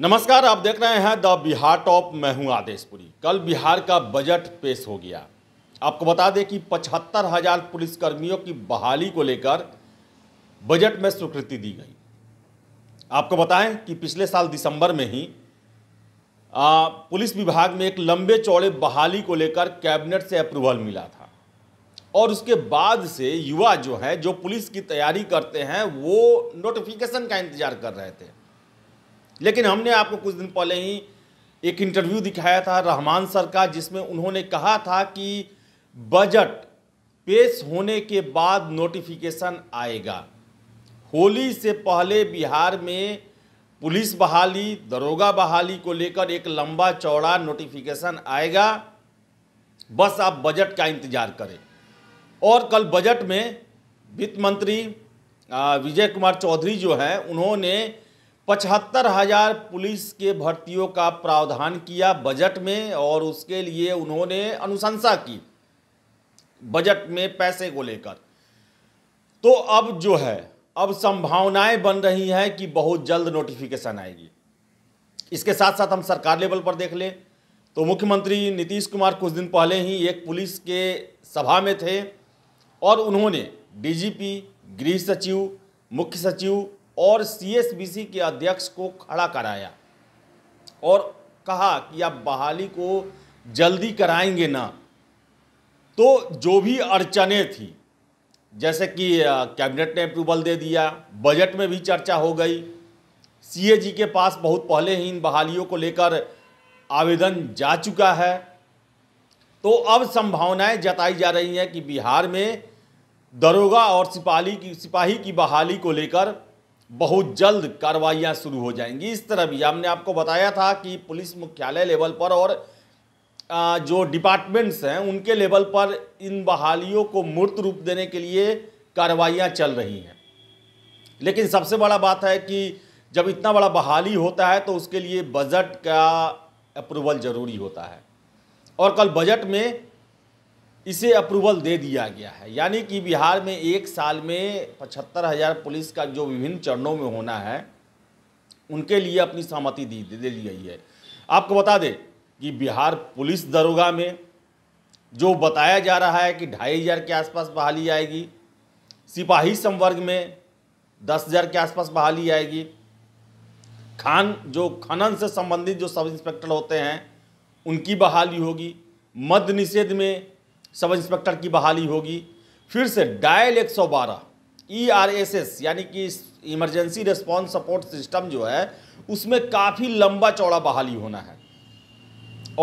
नमस्कार आप देख रहे हैं द बिहार टॉप मैं हूं आदेशपुरी कल बिहार का बजट पेश हो गया आपको बता दें कि पचहत्तर हजार पुलिसकर्मियों की बहाली को लेकर बजट में स्वीकृति दी गई आपको बताएं कि पिछले साल दिसंबर में ही आ, पुलिस विभाग में एक लंबे चौड़े बहाली को लेकर कैबिनेट से अप्रूवल मिला था और उसके बाद से युवा जो है जो पुलिस की तैयारी करते हैं वो नोटिफिकेशन का इंतजार कर रहे थे लेकिन हमने आपको कुछ दिन पहले ही एक इंटरव्यू दिखाया था रहमान सर का जिसमें उन्होंने कहा था कि बजट पेश होने के बाद नोटिफिकेशन आएगा होली से पहले बिहार में पुलिस बहाली दरोगा बहाली को लेकर एक लंबा चौड़ा नोटिफिकेशन आएगा बस आप बजट का इंतज़ार करें और कल बजट में वित्त मंत्री विजय कुमार चौधरी जो हैं उन्होंने पचहत्तर हजार पुलिस के भर्तियों का प्रावधान किया बजट में और उसके लिए उन्होंने अनुशंसा की बजट में पैसे को लेकर तो अब जो है अब संभावनाएं बन रही हैं कि बहुत जल्द नोटिफिकेशन आएगी इसके साथ साथ हम सरकार लेवल पर देख लें तो मुख्यमंत्री नीतीश कुमार कुछ दिन पहले ही एक पुलिस के सभा में थे और उन्होंने डीजीपी गृह सचिव मुख्य सचिव और सीएसबीसी के अध्यक्ष को खड़ा कराया और कहा कि आप बहाली को जल्दी कराएंगे ना तो जो भी अड़चने थी जैसे कि कैबिनेट ने अप्रूवल दे दिया बजट में भी चर्चा हो गई सीएजी के पास बहुत पहले ही इन बहालियों को लेकर आवेदन जा चुका है तो अब संभावनाएं जताई जा रही हैं कि बिहार में दरोगा और सिपाही की सिपाही की बहाली को लेकर बहुत जल्द कार्रवाइयाँ शुरू हो जाएंगी इस तरह भी हमने आपको बताया था कि पुलिस मुख्यालय लेवल पर और जो डिपार्टमेंट्स हैं उनके लेवल पर इन बहालियों को मूर्त रूप देने के लिए कार्रवाइयाँ चल रही हैं लेकिन सबसे बड़ा बात है कि जब इतना बड़ा बहाली होता है तो उसके लिए बजट का अप्रूवल ज़रूरी होता है और कल बजट में इसे अप्रूवल दे दिया गया है यानी कि बिहार में एक साल में पचहत्तर हज़ार पुलिस का जो विभिन्न चरणों में होना है उनके लिए अपनी सहमति दी दे दी गई है आपको बता दें कि बिहार पुलिस दरोगा में जो बताया जा रहा है कि ढाई हज़ार के आसपास बहाली आएगी सिपाही संवर्ग में दस हज़ार के आसपास बहाली आएगी खान जो खनन से संबंधित जो सब इंस्पेक्टर होते हैं उनकी बहाली होगी मद्य निषेध में सब इंस्पेक्टर की बहाली होगी फिर से डायल 112 सौ e यानी कि इमरजेंसी रिस्पॉन्स सपोर्ट सिस्टम जो है उसमें काफ़ी लंबा चौड़ा बहाली होना है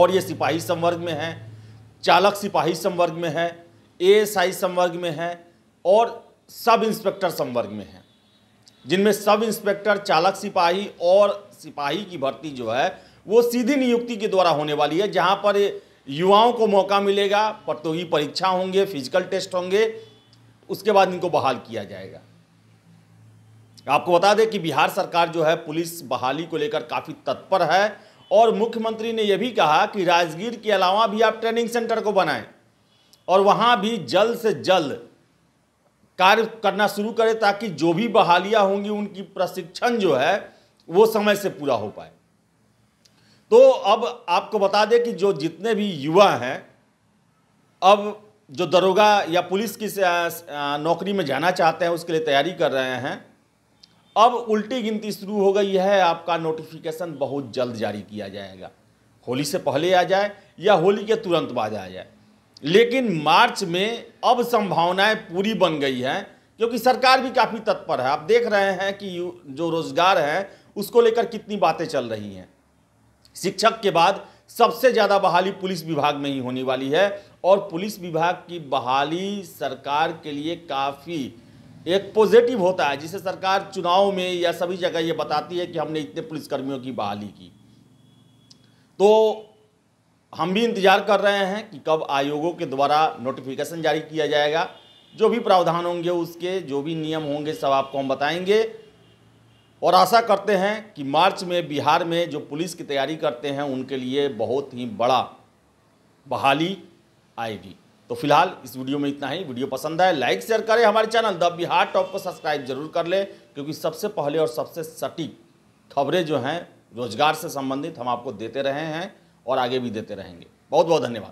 और ये सिपाही संवर्ग में है चालक सिपाही संवर्ग में है एएसआई संवर्ग में है और सब इंस्पेक्टर संवर्ग में है जिनमें सब इंस्पेक्टर चालक सिपाही और सिपाही की भर्ती जो है वो सीधी नियुक्ति के द्वारा होने वाली है जहाँ पर युवाओं को मौका मिलेगा तो ही परीक्षा होंगे फिजिकल टेस्ट होंगे उसके बाद इनको बहाल किया जाएगा आपको बता दें कि बिहार सरकार जो है पुलिस बहाली को लेकर काफ़ी तत्पर है और मुख्यमंत्री ने यह भी कहा कि राजगीर के अलावा भी आप ट्रेनिंग सेंटर को बनाएं और वहां भी जल्द से जल्द कार्य करना शुरू करें ताकि जो भी बहालियां होंगी उनकी प्रशिक्षण जो है वो समय से पूरा हो पाए तो अब आपको बता दें कि जो जितने भी युवा हैं अब जो दरोगा या पुलिस की नौकरी में जाना चाहते हैं उसके लिए तैयारी कर रहे हैं अब उल्टी गिनती शुरू हो गई है आपका नोटिफिकेशन बहुत जल्द जारी किया जाएगा होली से पहले आ जाए या होली के तुरंत बाद आ जाए लेकिन मार्च में अब संभावनाएं पूरी बन गई हैं क्योंकि सरकार भी काफ़ी तत्पर है आप देख रहे हैं कि जो रोज़गार है उसको लेकर कितनी बातें चल रही हैं शिक्षक के बाद सबसे ज़्यादा बहाली पुलिस विभाग में ही होने वाली है और पुलिस विभाग की बहाली सरकार के लिए काफ़ी एक पॉजिटिव होता है जिसे सरकार चुनाव में या सभी जगह ये बताती है कि हमने इतने पुलिसकर्मियों की बहाली की तो हम भी इंतज़ार कर रहे हैं कि कब आयोगों के द्वारा नोटिफिकेशन जारी किया जाएगा जो भी प्रावधान होंगे उसके जो भी नियम होंगे सब आपको हम बताएंगे और आशा करते हैं कि मार्च में बिहार में जो पुलिस की तैयारी करते हैं उनके लिए बहुत ही बड़ा बहाली आएगी तो फिलहाल इस वीडियो में इतना ही वीडियो पसंद आए लाइक शेयर करें हमारे चैनल द बिहार टॉप को सब्सक्राइब जरूर कर लें क्योंकि सबसे पहले और सबसे सटीक खबरें जो हैं रोजगार से संबंधित हम आपको देते रहे हैं और आगे भी देते रहेंगे बहुत बहुत धन्यवाद